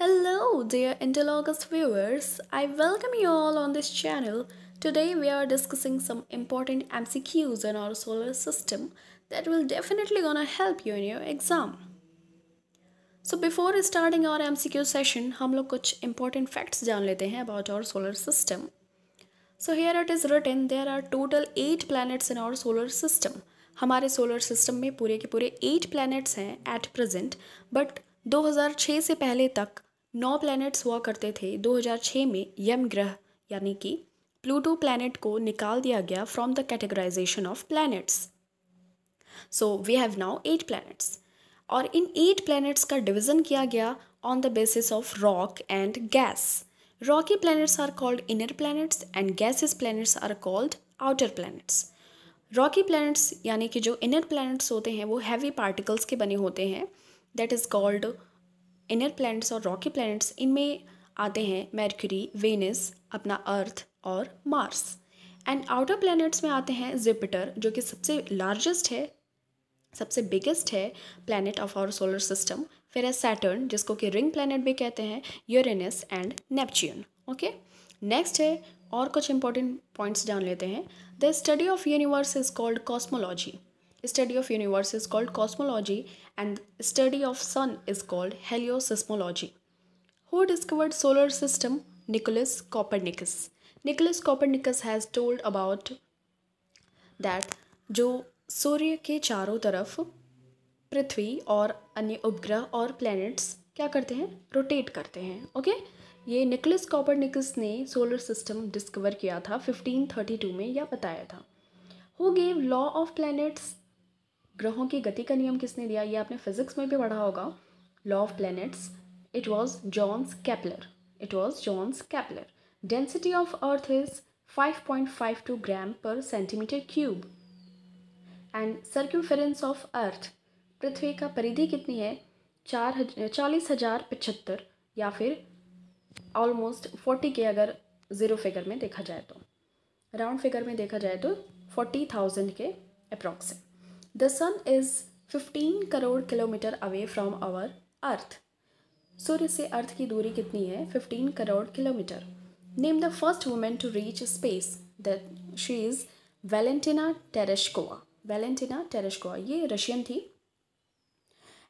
Hello dear Interlogos viewers, I welcome you all on this channel. Today we are discussing some important MCQs in our solar system that will definitely gonna help you in your exam. So before starting our MCQ session, हम लोग कुछ important facts जान लेते हैं about our solar system. So here it is written there are total eight planets in our solar system. हमारे solar system में पूरे के पूरे eight planets हैं at present, but 2006 से पहले तक नौ प्लैनेट्स हुआ करते थे 2006 में यम ग्रह यानी कि प्लूटो प्लैनेट को निकाल दिया गया from the categorization of planets so we have now eight planets और इन एट प्लैनेट्स का डिवीज़न किया गया on the basis of rock and gas rocky planets are called inner planets and gaseous planets are called outer planets rocky planets यानी कि जो inner planets होते हैं वो हैवी पार्टिकल्स के बने होते हैं that is called inner planets और रॉकी प्लैनेट्स इनमें आते हैं मैरक्यूरी वेनिस अपना अर्थ और मार्स एंड आउटर प्लैनेट्स में आते हैं जुपिटर जो कि सबसे लार्जेस्ट है सबसे बिगेस्ट है planet of our solar system फिर है सैटर्न जिसको कि रिंग प्लानट भी कहते हैं Uranus and Neptune okay next है और कुछ इंपॉर्टेंट पॉइंट्स जान लेते हैं the study of universe is called cosmology study of universe is called cosmology and study of sun is called heliosismology. Who discovered solar system? Nicholas Copernicus. Nicholas Copernicus has told about that जो सूर्य के चारों तरफ पृथ्वी और अन्य उपग्रह और planets क्या करते हैं रोटेट करते हैं ओके ये निकलस कॉपरनिकस ने सोलर सिस्टम डिस्कवर किया था 1532 में यह बताया था who gave law of planets ग्रहों की गति का नियम किसने दिया ये आपने फिजिक्स में भी पढ़ा होगा law of planets it was Johannes Kepler it was Johannes Kepler density of earth is five five point two gram per centimetre cube and circumference of earth पृथ्वी का परिधि कितनी है चार हज चालीस हज़ार पचहत्तर या फिर ऑलमोस्ट फोर्टी के अगर ज़ीरो फिगर में देखा जाए तो राउंड फिगर में देखा जाए तो फोर्टी थाउजेंड के approx The sun is 15 crore kilometre away from our earth सूर्य से अर्थ की दूरी कितनी है 15 crore kilometre name the first women to reach space that she is Valentina Tereshkova Valentina Tereshkova ये रशियन थी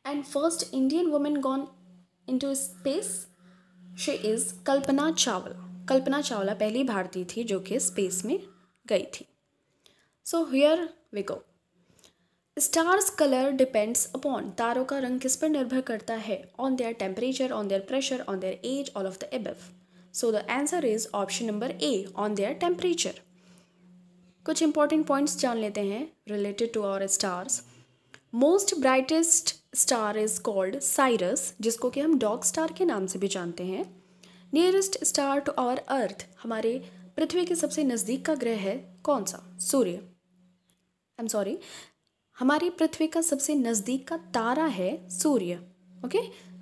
and first Indian women gone into space she is Kalpana Chawla Kalpana Chawla पहली भारतीय थी जो कि स्पेस में गई थी so here we go stars colour depends upon तारों का रंग किस पर निर्भर करता है on their temperature on their pressure on their age all of the above so the answer is option number A on their temperature कुछ important points जान लेते हैं related to our stars most brightest star is called Sirius जिसको कि हम dog star के नाम से भी जानते हैं nearest star to our earth हमारे पृथ्वी के सबसे नज़दीक का ग्रह है कौन सा सूर्य आई एम सॉरी हमारी पृथ्वी का सबसे नज़दीक का तारा है सूर्य okay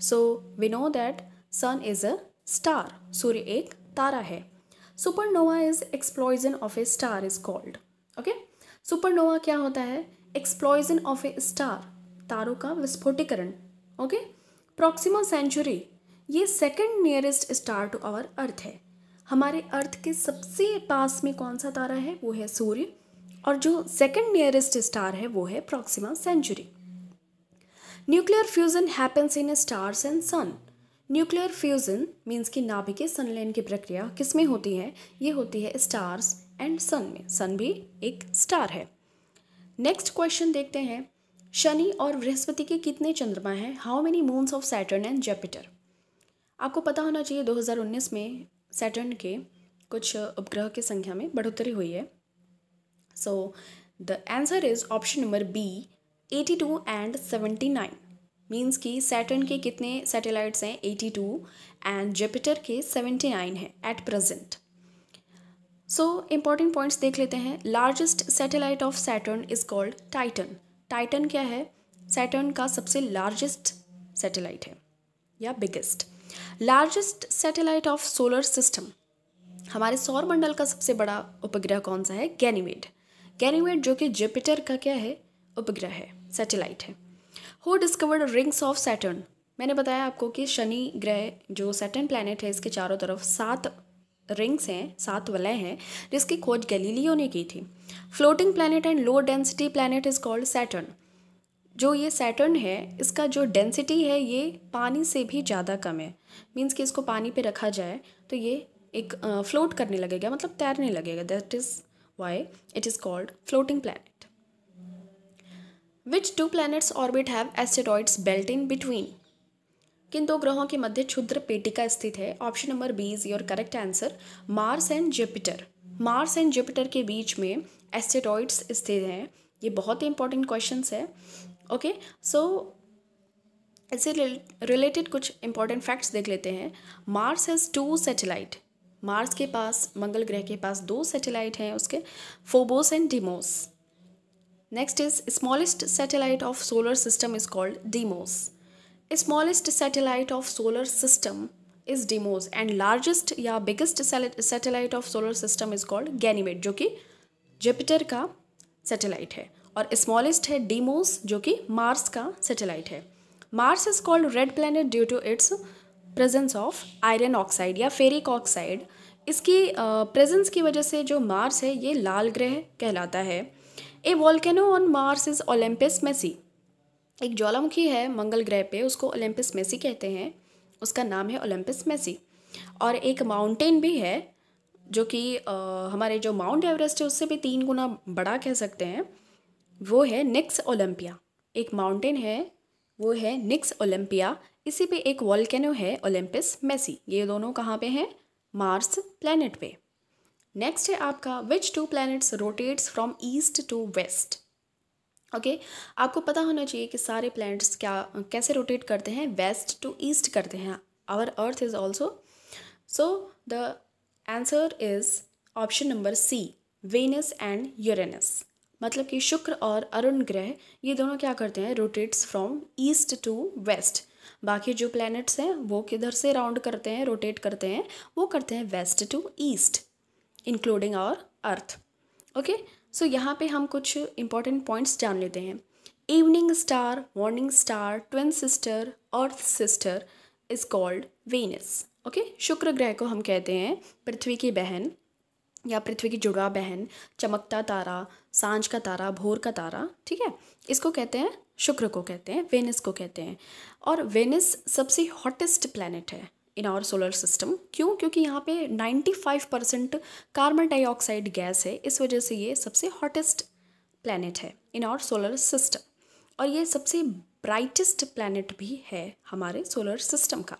so we know that sun is a star सूर्य एक तारा है supernova is explosion of a star is called okay supernova क्या होता है एक्सप्लॉयजन ऑफ ए स्टार तारों का विस्फोटीकरण ओके प्रॉक्सिमा सेंचुरी ये second nearest star to our earth है हमारे अर्थ के सबसे पास में कौन सा तारा है वो है सूर्य और जो सेकेंड नियरेस्ट स्टार है वो है Proxima Centauri nuclear fusion happens in stars and sun nuclear fusion means कि नाभिकीय सनलैन की प्रक्रिया किस में होती है ये होती है स्टार्स एंड सन में सन भी एक स्टार है नेक्स्ट क्वेश्चन देखते हैं शनि और बृहस्पति के कितने चंद्रमा हैं how many moons of Saturn and Jupiter आपको पता होना चाहिए 2019 में सैटर्न के कुछ उपग्रह की संख्या में बढ़ोतरी हुई है So the answer is option number B 82 and 79. Means कि सैटर्न के कितने सैटेलाइट्स हैं 82 एंड जुपिटर के 79 हैं at present so important points देख लेते हैं largest satellite of Saturn is called Titan Titan क्या है सैटर्न का सबसे लार्जेस्ट सैटेलाइट है या biggest largest satellite of solar system हमारे सौर मंडल का सबसे बड़ा उपग्रह कौन सा है गैनीमेड गैनीमेड जो कि जुपिटर का क्या है उपग्रह है सैटेलाइट है हो डिस्कवर्ड रिंग्स ऑफ सैटर्न मैंने बताया आपको कि शनि ग्रह जो सैटर्न प्लानट है इसके चारों तरफ सात रिंग्स हैं सात वलय हैं जिसकी खोज गैलीलियो ने की थी floating planet and low density planet is called Saturn जो ये सैटर्न है इसका जो डेंसिटी है ये पानी से भी ज़्यादा कम है मीन्स कि इसको पानी पे रखा जाए तो ये एक फ्लोट करने लगेगा मतलब तैरने लगेगा that is why it is called floating planet. Which two planets orbit have asteroids belt in between? किन दो ग्रहों के मध्य क्षुद्र पेटिका स्थित है option number B is your correct answer Mars and Jupiter Mars and Jupiter के बीच में एस्टेरॉइड्स स्थित हैं ये बहुत ही इंपॉर्टेंट क्वेश्चन है ओके सो इससे रिलेटेड कुछ इंपॉर्टेंट फैक्ट्स देख लेते हैं Mars has two satellite Mars के पास मंगल ग्रह के पास दो सैटेलाइट हैं उसके Phobos and Deimos next is smallest satellite of solar system is called Deimos smallest satellite of solar system is Deimos and largest या biggest satellite of solar system is called Ganymede जो कि Jupiter का satellite है और smallest है Deimos जो कि Mars का सैटेलाइट है Mars is called red planet due to its presence of iron oxide या फेरिक ऑक्साइड इसकी प्रेजेंस की वजह से जो मार्स है ये लाल ग्रह कहलाता है a volcano on Mars is Olympus Mons एक ज्वालामुखी है मंगल ग्रह पे उसको ओलंपिस मेसी कहते हैं उसका नाम है ओलंपिस मेसी और एक माउंटेन भी है जो कि हमारे जो माउंट एवरेस्ट है उससे भी तीन गुना बड़ा कह सकते हैं वो है निक्स ओलंपिया एक माउंटेन है वो है निक्स ओलंपिया इसी पे एक वॉल्केनो है ओलंपस मेसी ये दोनों कहाँ पे हैं मार्स प्लैनेट पे नेक्स्ट है आपका which two planets rotates from east to west okay आपको पता होना चाहिए कि सारे प्लैनेट्स क्या कैसे रोटेट करते हैं वेस्ट टू ईस्ट करते हैं our earth is also so the answer is option number C Venus and Uranus मतलब कि शुक्र और अरुण ग्रह ये दोनों क्या करते हैं rotates from east to west बाकी जो प्लैनेट्स हैं वो किधर से राउंड करते हैं रोटेट करते हैं वो करते हैं west to east including our earth okay so यहाँ पे हम कुछ इंपॉर्टेंट पॉइंट्स जान लेते हैं evening star morning star twin sister earth sister is called Venus okay शुक्र ग्रह को हम कहते हैं पृथ्वी की बहन या पृथ्वी की जुड़वा बहन चमकता तारा सांझ का तारा भोर का तारा ठीक है इसको कहते हैं शुक्र को कहते हैं वेनस को कहते हैं और वेनिस सबसे हॉटेस्ट प्लानट है इन आवर सोलर सिस्टम क्यों क्योंकि यहाँ पे 95 परसेंट कार्बन डाइऑक्साइड गैस है इस वजह से ये सबसे हॉटेस्ट प्लानट है इन आवर सोलर सिस्टम और ये सबसे ब्राइटेस्ट प्लानट भी है हमारे सोलर सिस्टम का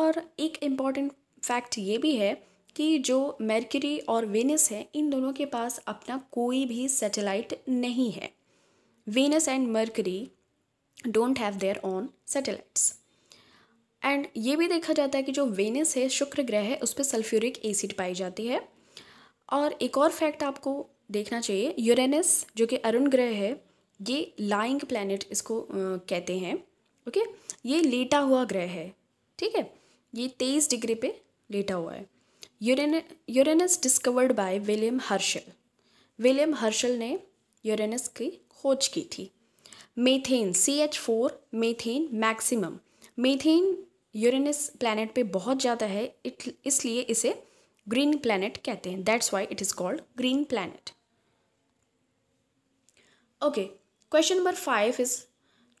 और एक इम्पॉर्टेंट फैक्ट ये भी है कि जो मेर्क्यूरी और वेनस है इन दोनों के पास अपना कोई भी सैटेलाइट नहीं है Venus and Mercury don't have their own satellites and ये भी देखा जाता है कि जो वेनस है शुक्र ग्रह है उस पर सल्फ्यूरिक एसिड पाई जाती है और एक और फैक्ट आपको देखना चाहिए यूरेनस जो कि अरुण ग्रह है ये लाइंग प्लानट इसको कहते हैं ओके ये लेटा हुआ ग्रह है ठीक है ये तेईस डिग्री पे लेटा हुआ है Uran Uranus discovered by William Herschel William Herschel ने यूरेनस की खोज की थी methane C H four methane maximum methane Uranus planet पे बहुत ज़्यादा है इट इसलिए इसे ग्रीन प्लानट कहते हैं that's why it is called green planet okay question number five is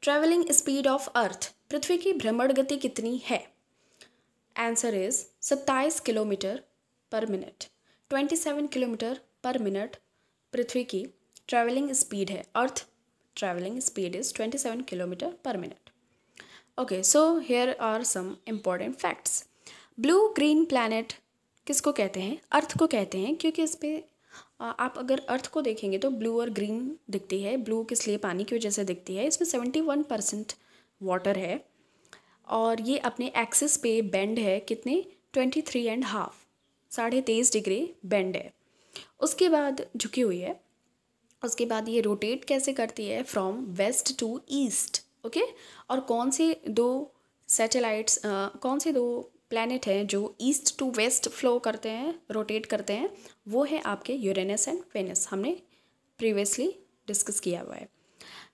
travelling speed of earth पृथ्वी की भ्रमण गति कितनी है आंसर इज सत्ताईस kilometre per minute twenty seven kilometre per minute पृथ्वी की ट्रैवलिंग स्पीड है earth traveling speed is 27 km per minute. Okay, so here are some important facts. Blue green planet किसको कहते हैं अर्थ को कहते हैं क्योंकि इस पर आप अगर अर्थ को देखेंगे तो ब्लू और ग्रीन दिखती है ब्लू किस लिए पानी की वजह से दिखती है इसमें सेवेंटी वन परसेंट वाटर है और ये अपने एक्सिस पे बेंड है कितने ट्वेंटी थ्री एंड हाफ साढ़े तेईस डिग्री बेंड है उसके बाद झुकी हुई है उसके बाद ये रोटेट कैसे करती है from west to east okay और कौन से दो सैटेलाइट्स कौन से दो प्लानट हैं जो ईस्ट टू वेस्ट फ्लो करते हैं रोटेट करते हैं वो है आपके यूरेनस एंड वेनस हमने प्रीवियसली डिस्कस किया हुआ है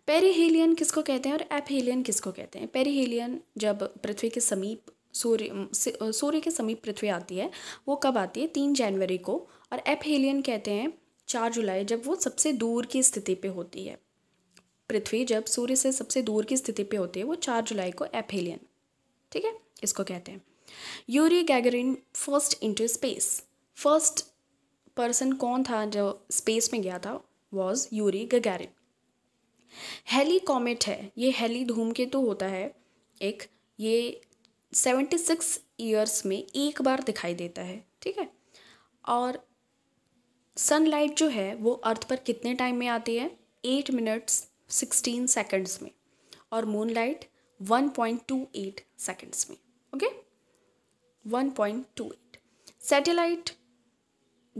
पेरीहेलियन किसको कहते हैं और एपहेलियन किसको कहते हैं पेरीहेलियन जब पृथ्वी के समीप सूर्य सूर्य के समीप पृथ्वी आती है वो कब आती है तीन जनवरी को और एपहेलियन कहते हैं चार जुलाई जब वो सबसे दूर की स्थिति पे होती है पृथ्वी जब सूर्य से सबसे दूर की स्थिति पे होती है वो चार जुलाई को एफेलियन ठीक है इसको कहते हैं Yuri Gagarin first into space first person कौन था जो स्पेस में गया था was Yuri Gagarin Halley comet है ये हेली धूमकेतु तो होता है एक ये सेवेंटी सिक्स ईयर्स में एक बार दिखाई देता है ठीक है और सनलाइट जो है वो अर्थ पर कितने टाइम में आती है एट मिनट्स सिक्सटीन सेकेंड्स में और moon light one point two eight seconds में okay one point two eight satellite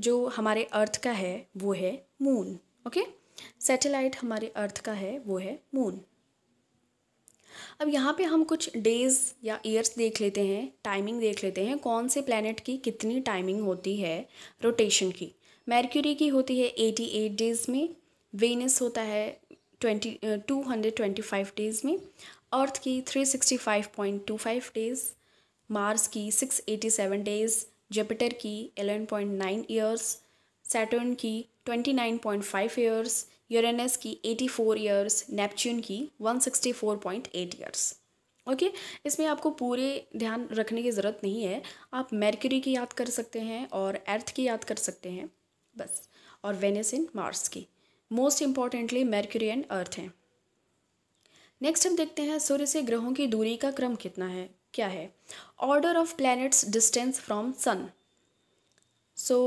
जो हमारे अर्थ का है वो है मून ओके सेटेलाइट हमारे अर्थ का है वो है मून अब यहाँ पे हम कुछ डेज या ईयर्स देख लेते हैं टाइमिंग देख लेते हैं कौन से प्लानट की कितनी टाइमिंग होती है रोटेशन की मैरक्यूरी की होती है एटी एट डेज़ में वेनस होता है twenty two hundred twenty five days में अर्थ की three sixty five point two five days Mars की six eighty seven days Jupiter की eleven point nine years Saturn की twenty nine point five years Uranus की eighty four years Neptune की one sixty four point eight years okay इसमें आपको पूरे ध्यान रखने की ज़रूरत नहीं है आप मैरक्यूरी की याद कर सकते हैं और अर्थ की याद कर सकते हैं बस और वेनिस इन मार्स की most importantly Mercury and earth हैं नेक्स्ट हम देखते हैं सूर्य से ग्रहों की दूरी का क्रम कितना है क्या है order of planets distance from sun so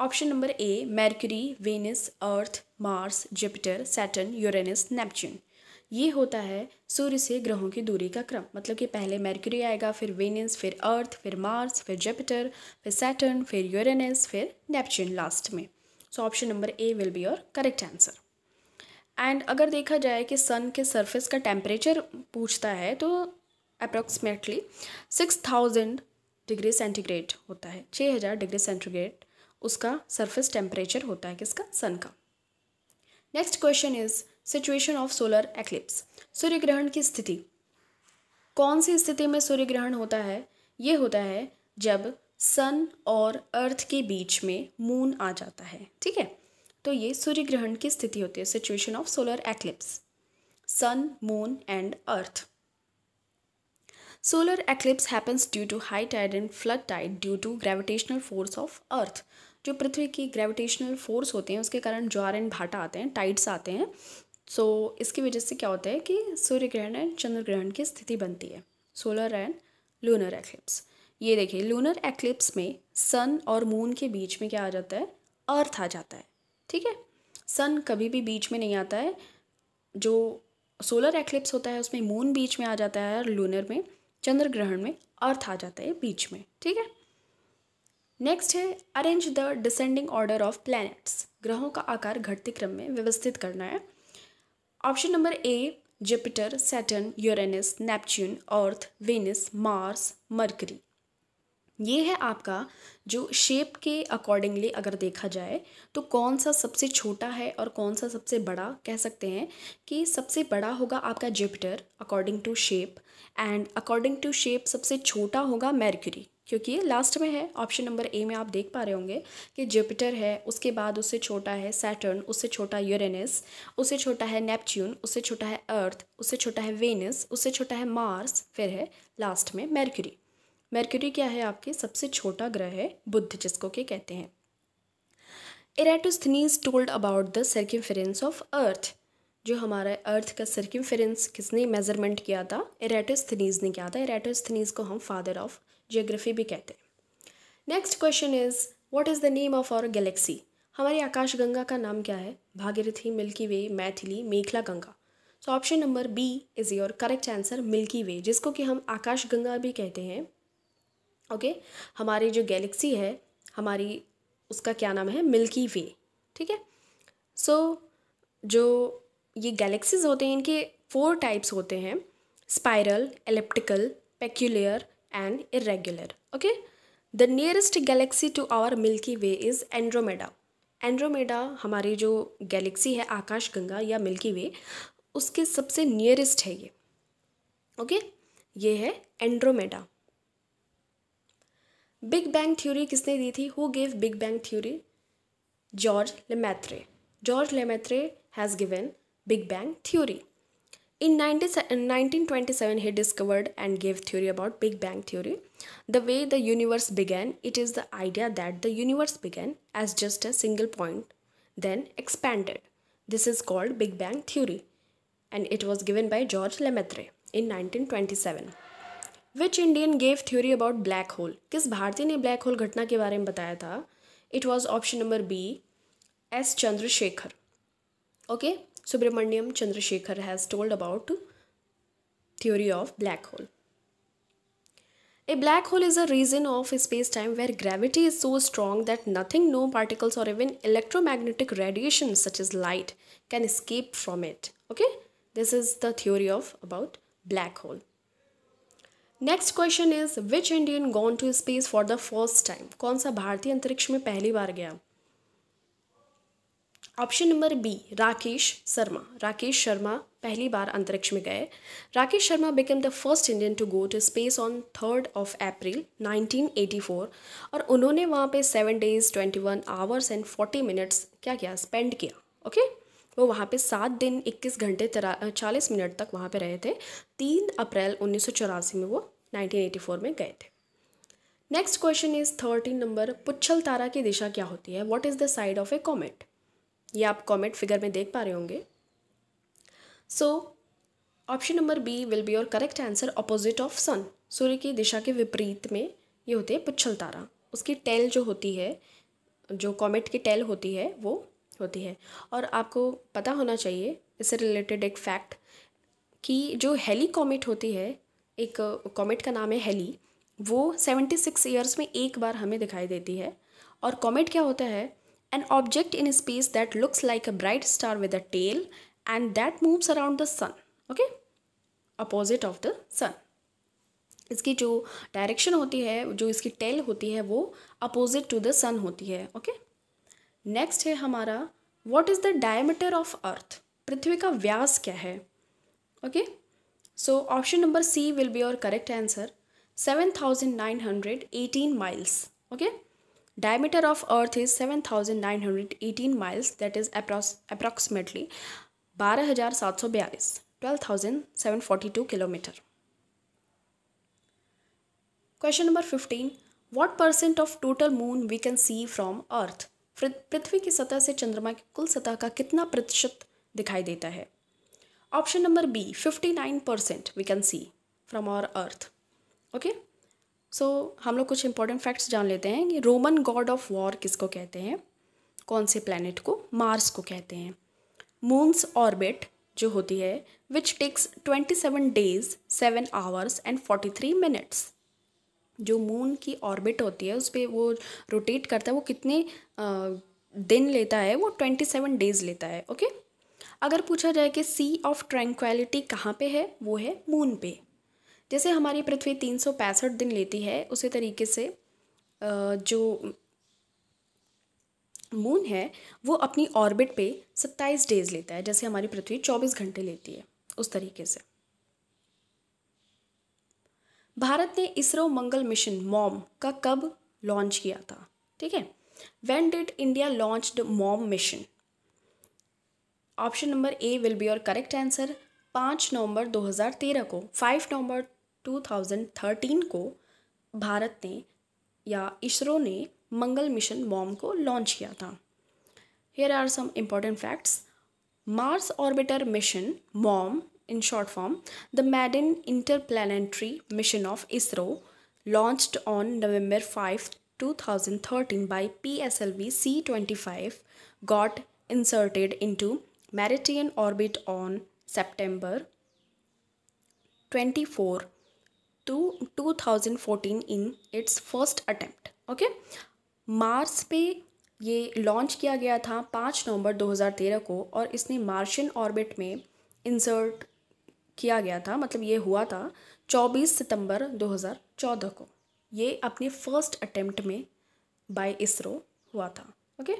option number A Mercury Venus earth Mars Jupiter Saturn Uranus Neptune ये होता है सूर्य से ग्रहों की दूरी का क्रम मतलब कि पहले mercury आएगा फिर वेनिस फिर अर्थ फिर मार्स फिर जुपिटर फिर सैटर्न फिर यूरेनस फिर नेपच्यून लास्ट में so option number A will be your correct answer and अगर देखा जाए कि सन के सरफेस का टेम्परेचर पूछता है तो approximately six thousand degree centigrade होता है छः हज़ार डिग्री सेंटीग्रेड उसका सरफेस टेम्परेचर होता है किसका सन का next question is situation of solar eclipse सूर्य ग्रहण की स्थिति कौन सी स्थिति में सूर्य ग्रहण होता है ये होता है जब सन और अर्थ के बीच में मून आ जाता है ठीक है तो ये सूर्य ग्रहण की स्थिति होती है situation of solar eclipse sun moon and earth solar eclipse happens due to high tide and flood tide due to gravitational force of earth जो पृथ्वी की ग्रेविटेशनल फोर्स होते हैं उसके कारण ज्वार एंड भाटा आते हैं टाइड्स आते हैं सो so, इसकी वजह से क्या होता है कि सूर्य ग्रहण एंड चंद्र ग्रहण की स्थिति बनती है सोलर एंड लूनर एक्लिप्स ये देखिए लूनर एक्लिप्स में सन और मून के बीच में क्या आ जाता है अर्थ आ जाता है ठीक है सन कभी भी बीच में नहीं आता है जो सोलर एक्लिप्स होता है उसमें मून बीच में आ जाता है और लूनर में चंद्र ग्रहण में अर्थ आ जाता है बीच में ठीक है नेक्स्ट है arrange the descending order of planets ग्रहों का आकार घटते क्रम में व्यवस्थित करना है option number A Jupiter Saturn Uranus Neptune earth Venus Mars Mercury ये है आपका जो शेप के अकॉर्डिंगली अगर देखा जाए तो कौन सा सबसे छोटा है और कौन सा सबसे बड़ा कह सकते हैं कि सबसे बड़ा होगा आपका Jupiter according to shape and according to shape सबसे छोटा होगा मैरक्यूरी क्योंकि ये लास्ट में है ऑप्शन नंबर ए में आप देख पा रहे होंगे कि जुपिटर है उसके बाद उससे छोटा है सैटर्न उससे छोटा यूरेनस उससे छोटा है नेपच्यून उससे छोटा है अर्थ उससे छोटा है वेनस उससे छोटा है मार्स फिर है लास्ट में मेरक्यूरी मेरक्यूरी क्या है आपके सबसे छोटा ग्रह है बुद्ध जिसको के कहते हैं Eratosthenes told about the circumference of earth जो हमारा अर्थ का सर्किम किसने मेजरमेंट किया था एरेटोस्थनीज ने किया था एरेटोस्थनीज को हम फादर ऑफ जियोग्राफी भी कहते हैं next question is what is the name of our galaxy हमारी आकाशगंगा का नाम क्या है Bhagirathi Milky Way Maithili Mekhala Ganga so option number B is your correct answer Milky Way जिसको कि हम आकाशगंगा भी कहते हैं ओके okay? हमारी जो गैलेक्सी है हमारी उसका क्या नाम है मिल्की वे ठीक है सो so, जो ये गैलेक्सीज होते हैं इनके फोर टाइप्स होते हैं spiral elliptical peculiar and irregular. Okay the nearest galaxy to our Milky Way is Andromeda Andromeda हमारी जो गैलेक्सी है आकाश गंगा या मिल्की वे उसके सबसे नियरेस्ट है ये ओके ये है एंड्रोमेडा बिग बैंग थ्योरी किसने दी थी who gave Big Bang theory George Lemaitre George Lemaitre has given Big Bang theory In 1927, he discovered and gave theory about Big Bang theory. The way the universe began, it is the idea that the universe began as just a single point, then expanded. This is called Big Bang theory, and it was given by George Lemaitre in 1927. Which Indian gave theory about black hole? किस भारतीय ने black hole घटना के बारे में बताया था it was option number B S Subramaniam Chandrasekhar has told about theory of black hole. A black hole is a region of space-time where gravity is so strong that nothing, no particles or even electromagnetic radiation such as light can escape from it. Okay, this is the theory of about black hole. Next question is which Indian gone to space for the first time? कौन सा भारतीय अंतरिक्ष में पहली बार गया option number B Rakesh Sharma Rakesh Sharma पहली बार अंतरिक्ष में गए Rakesh Sharma become the first Indian to go to space on third of April 1984 और उन्होंने वहाँ पे seven days twenty one hours and forty minutes क्या किया स्पेंड किया ओके वो वहाँ पे सात दिन इक्कीस घंटे तरा चालीस मिनट तक वहाँ पे रहे थे तीन अप्रैल उन्नीस में वो नाइनटीन में गए थे next question is thirteen number पुच्छल तारा की दिशा क्या होती है what is the side of a comet ये आप कॉमेट फिगर में देख पा रहे होंगे so option number B will be your correct answer opposite of sun सूर्य की दिशा के विपरीत में ये होती है पुच्छल तारा उसकी टेल जो होती है जो कॉमेट की टेल होती है वो होती है और आपको पता होना चाहिए इससे रिलेटेड एक फैक्ट कि जो हेली कॉमेट होती है एक कॉमेट का नाम है हेली वो सेवेंटी सिक्स ईयर्स में एक बार हमें दिखाई देती है और कॉमेट क्या होता है An object in space that looks like a bright star with a tail and that moves around the sun. Okay? Opposite of the sun इसकी जो डायरेक्शन होती है जो इसकी टेल होती है वो अपोजिट टू द सन होती है ओके नेक्स्ट है हमारा what is the diameter of earth पृथ्वी का व्यास क्या है okay so option number C will be your correct answer seven thousand nine hundred eighteen miles okay diameter of earth is 7918 miles that is approximately 12742 12742 kilometer question number 15 what percent of total moon we can see from earth पृथ्वी की सतह से चंद्रमा की कुल सतह का कितना प्रतिशत दिखाई देता है option number B fifty nine percent we can see from our earth okay so so, हम लोग कुछ इंपॉर्टेंट फैक्ट्स जान लेते हैं कि रोमन गॉड ऑफ वॉर किसको कहते हैं कौन से प्लानट को मार्स को कहते हैं मून्स ऑर्बिट जो होती है which takes twenty seven days seven hours and forty three minutes जो मून की ऑर्बिट होती है उस पर वो रोटेट करता है वो कितने आ, दिन लेता है वो ट्वेंटी सेवन डेज लेता है ओके अगर पूछा जाए कि सी ऑफ ट्रैंक्वेलिटी कहाँ पे है वो है मून पे जैसे हमारी पृथ्वी तीन सौ पैंसठ दिन लेती है उसी तरीके से जो मून है वो अपनी ऑर्बिट पे सत्ताईस डेज लेता है जैसे हमारी पृथ्वी चौबीस घंटे लेती है उस तरीके से भारत ने इसरो मंगल मिशन मॉम का कब लॉन्च किया था ठीक है when did India launch the MOM mission option number A will be your correct answer पाँच नवंबर 2013 को फाइव नवंबर 2013 को भारत ने या इसरो ने मंगल मिशन बॉम को लॉन्च किया था here are some important facts Mars orbiter mission MOM in short form the maiden interplanetary mission of ISRO launch on November five two thousand thirteen by P S L V C twenty five got inserted into Martian orbit on September twenty four two two thousand fourteen in its first attempt okay Mars पे ये launch किया गया था पाँच नवंबर 2013 को और इसने मार्शियन ऑर्बिट में इंसर्ट किया गया था मतलब ये हुआ था 24 सितंबर 2014 को ये अपने फर्स्ट अटैम्प्ट में बाय इसरो हुआ था okay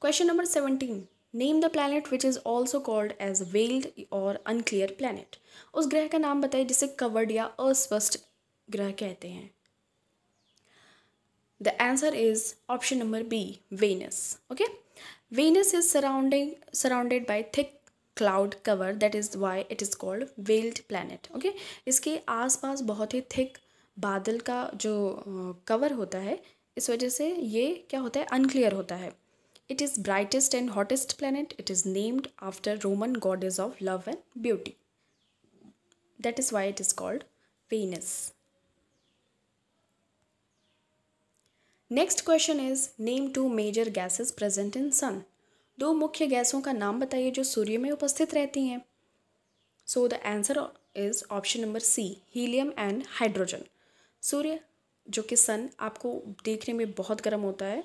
question number seventeen name the planet which is also called as veiled और अनक्लियर प्लानट उस ग्रह का नाम बताइए जिसे कवर्ड या अस्पष्ट ग्रह कहते हैं the answer is option number B Venus okay Venus is surrounding surrounded by thick cloud cover that is why it is called veiled planet okay इसके आस पास बहुत ही थिक बादल का जो कवर होता है इस वजह से ये क्या होता है अनक्लियर होता है It is brightest and hottest planet. It is named after Roman goddess of love and beauty. That is why it is called Venus. Next question is name two major gases present in sun दो मुख्य गैसों का नाम बताइए जो सूर्य में उपस्थित रहती हैं so the answer is option number C helium and hydrogen सूर्य जो कि सन आपको देखने में बहुत गर्म होता है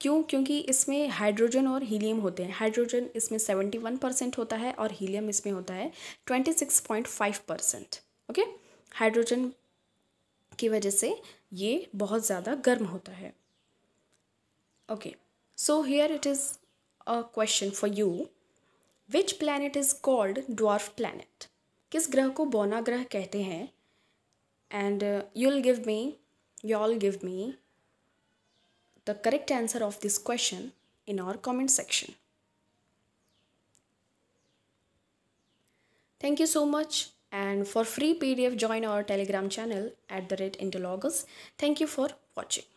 क्यों क्योंकि इसमें हाइड्रोजन और हीलियम होते हैं हाइड्रोजन इसमें सेवेंटी वन परसेंट होता है और हीलियम इसमें होता है twenty six point five percent okay hydrogen की वजह से ये बहुत ज़्यादा गर्म होता है okay so here it is a question for you which planet is called dwarf planet किस ग्रह को बौना ग्रह कहते हैं and you'll give me you all give me the correct answer of this question in our comment section. Thank you so much and for free PDF join our telegram channel at the rate Interlogos. Thank you for watching.